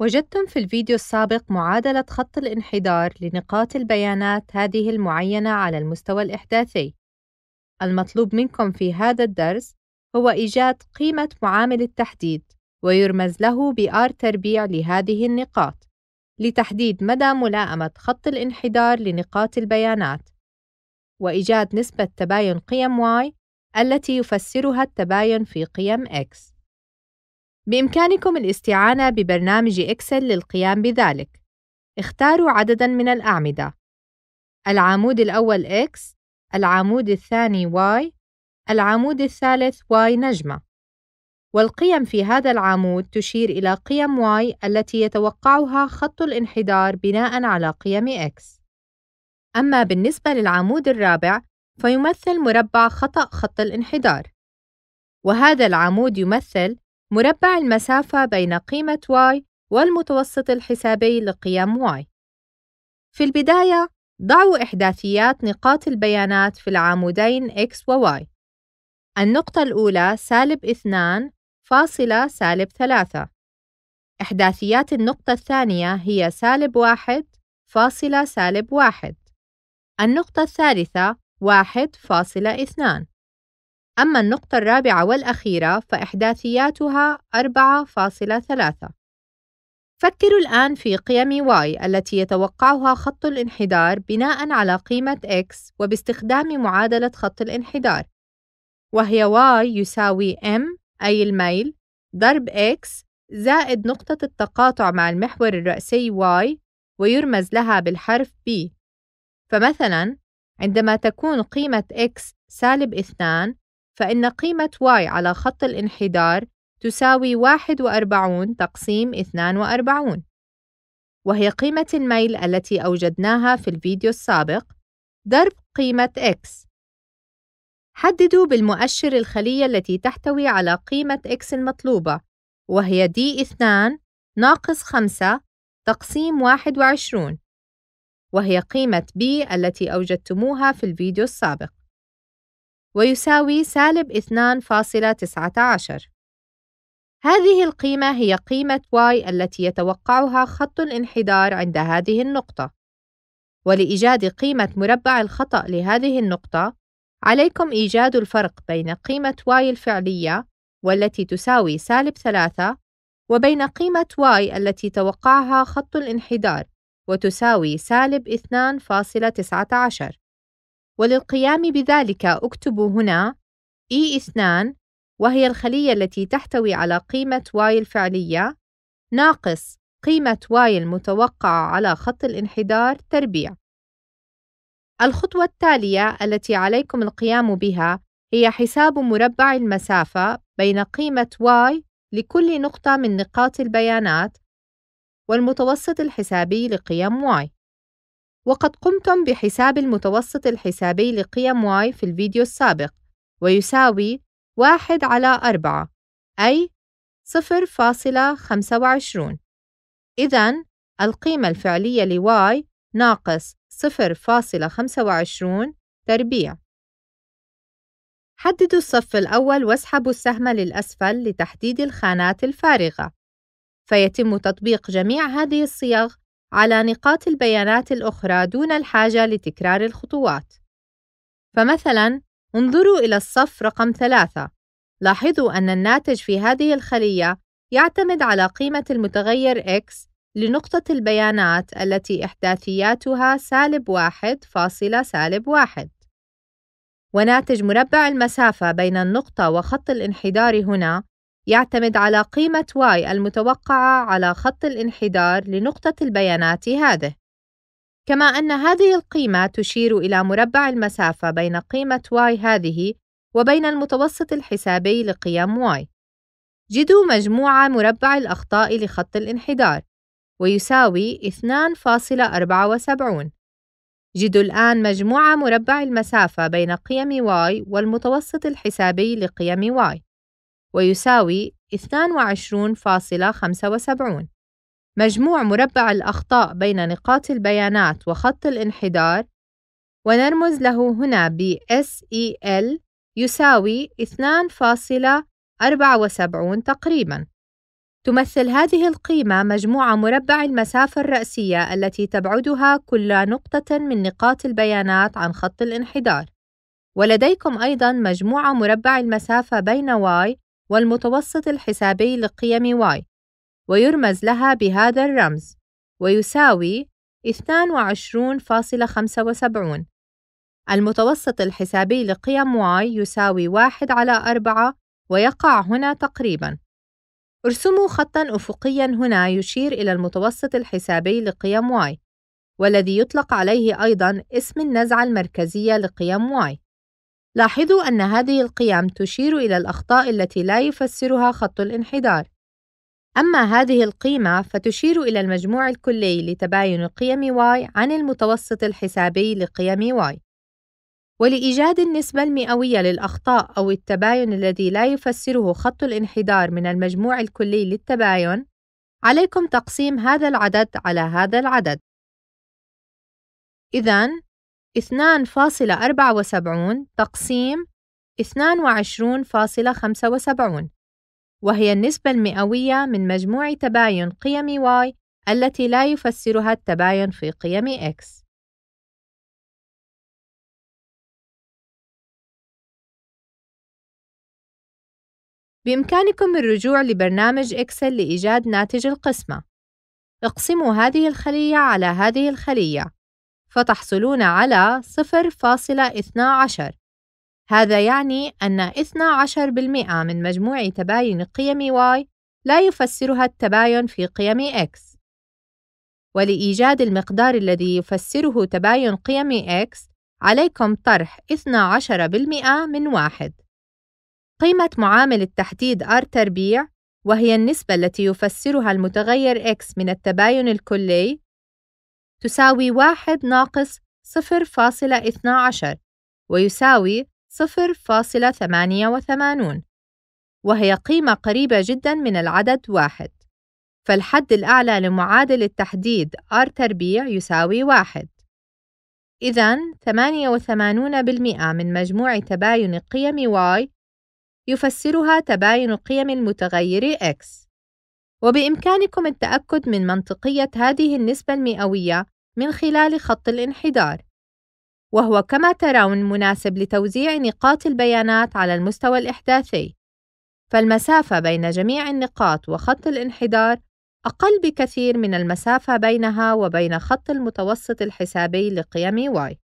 وجدتم في الفيديو السابق معادلة خط الانحدار لنقاط البيانات هذه المعينة على المستوى الإحداثي. المطلوب منكم في هذا الدرس هو إيجاد قيمة معامل التحديد ويرمز له بآر تربيع لهذه النقاط لتحديد مدى ملائمة خط الانحدار لنقاط البيانات وإيجاد نسبة تباين قيم Y التي يفسرها التباين في قيم X بإمكانكم الاستعانة ببرنامج إكسل للقيام بذلك. اختاروا عددًا من الأعمدة. العمود الأول X، العمود الثاني Y، العمود الثالث Y نجمة. والقيم في هذا العمود تشير إلى قيم Y التي يتوقعها خط الانحدار بناءً على قيم X. أما بالنسبة للعمود الرابع فيمثل مربع خطأ خط الانحدار. وهذا العمود يمثل مربع المسافة بين قيمة y والمتوسط الحسابي لقيم y. في البداية، ضعوا إحداثيات نقاط البيانات في العامودين x و y. النقطة الأولى سالب 2 فاصلة سالب 3. إحداثيات النقطة الثانية هي سالب 1 فاصلة سالب 1. النقطة الثالثة 1 فاصلة 2. أما النقطة الرابعة والأخيرة فإحداثياتها 4.3 فكروا الآن في قيم y التي يتوقعها خط الانحدار بناء على قيمة x وباستخدام معادلة خط الانحدار وهي y يساوي m أي الميل ضرب x زائد نقطة التقاطع مع المحور الرأسي y ويرمز لها بالحرف b فمثلاً عندما تكون قيمة x سالب 2 فإن قيمة y على خط الانحدار تساوي 41 تقسيم 42 وهي قيمة الميل التي أوجدناها في الفيديو السابق ضرب قيمة x حددوا بالمؤشر الخلية التي تحتوي على قيمة x المطلوبة وهي d2 ناقص 5 تقسيم 21 وهي قيمة b التي أوجدتموها في الفيديو السابق ويساوي سالب 2.19 هذه القيمة هي قيمة y التي يتوقعها خط الانحدار عند هذه النقطة ولإيجاد قيمة مربع الخطأ لهذه النقطة عليكم إيجاد الفرق بين قيمة y الفعلية والتي تساوي سالب 3 وبين قيمة y التي توقعها خط الانحدار وتساوي سالب 2.19 وللقيام بذلك أكتب هنا E2 وهي الخلية التي تحتوي على قيمة y الفعلية ناقص قيمة y المتوقعة على خط الانحدار تربيع. الخطوة التالية التي عليكم القيام بها هي حساب مربع المسافة بين قيمة y لكل نقطة من نقاط البيانات والمتوسط الحسابي لقيم y. وقد قمتم بحساب المتوسط الحسابي لقيم y في الفيديو السابق ويساوي 1 على 4 أي 0.25 إذن القيمة الفعلية ل y ناقص 0.25 تربيع حددوا الصف الأول واسحبوا السهم للأسفل لتحديد الخانات الفارغة فيتم تطبيق جميع هذه الصيغ على نقاط البيانات الأخرى دون الحاجة لتكرار الخطوات. فمثلاً، انظروا إلى الصف رقم ثلاثة. لاحظوا أن الناتج في هذه الخلية يعتمد على قيمة المتغير x لنقطة البيانات التي إحداثياتها سالب واحد فاصلة سالب واحد. وناتج مربع المسافة بين النقطة وخط الانحدار هنا يعتمد على قيمة y المتوقعة على خط الانحدار لنقطة البيانات هذه كما أن هذه القيمة تشير إلى مربع المسافة بين قيمة y هذه وبين المتوسط الحسابي لقيم y جدوا مجموعة مربع الأخطاء لخط الانحدار ويساوي 2.74 جدوا الآن مجموعة مربع المسافة بين قيم y والمتوسط الحسابي لقيم y ويساوي 22.75 مجموع مربع الأخطاء بين نقاط البيانات وخط الانحدار ونرمز له هنا بـ SEL يساوي 2.74 تقريباً تمثل هذه القيمة مجموع مربع المسافة الرأسية التي تبعدها كل نقطة من نقاط البيانات عن خط الانحدار ولديكم أيضاً مجموع مربع المسافة بين y والمتوسط الحسابي لقيم y ويرمز لها بهذا الرمز ويساوي 22.75 المتوسط الحسابي لقيم y يساوي 1 على 4 ويقع هنا تقريباً ارسموا خطًا أفقيًا هنا يشير إلى المتوسط الحسابي لقيم y والذي يطلق عليه أيضًا اسم النزعة المركزية لقيم y لاحظوا أن هذه القيم تشير إلى الأخطاء التي لا يفسرها خط الانحدار أما هذه القيمة فتشير إلى المجموع الكلي لتباين قيم y عن المتوسط الحسابي لقيم y ولإيجاد النسبة المئوية للأخطاء أو التباين الذي لا يفسره خط الانحدار من المجموع الكلي للتباين عليكم تقسيم هذا العدد على هذا العدد إذا 2.74 تقسيم 22.75 وهي النسبة المئوية من مجموع تباين قيم y التي لا يفسرها التباين في قيم x بإمكانكم الرجوع لبرنامج إكسل لإيجاد ناتج القسمة. اقسموا هذه الخلية على هذه الخلية فتحصلون على 0.12 هذا يعني أن 12% من مجموع تباين قيم y لا يفسرها التباين في قيم x ولإيجاد المقدار الذي يفسره تباين قيم x عليكم طرح 12% من واحد قيمة معامل التحديد R تربيع وهي النسبة التي يفسرها المتغير x من التباين الكلي تساوي واحد ناقص صفر فاصلة اثنا عشر ويساوي صفر فاصلة ثمانية وثمانون وهي قيمة قريبة جدا من العدد واحد فالحد الأعلى لمعادل التحديد R تربيع يساوي واحد إذا 88% من مجموع تباين قيم y يفسرها تباين قيم المتغير x وبإمكانكم التأكد من منطقية هذه النسبة المئوية من خلال خط الانحدار وهو كما ترون مناسب لتوزيع نقاط البيانات على المستوى الإحداثي فالمسافة بين جميع النقاط وخط الانحدار أقل بكثير من المسافة بينها وبين خط المتوسط الحسابي لقيم y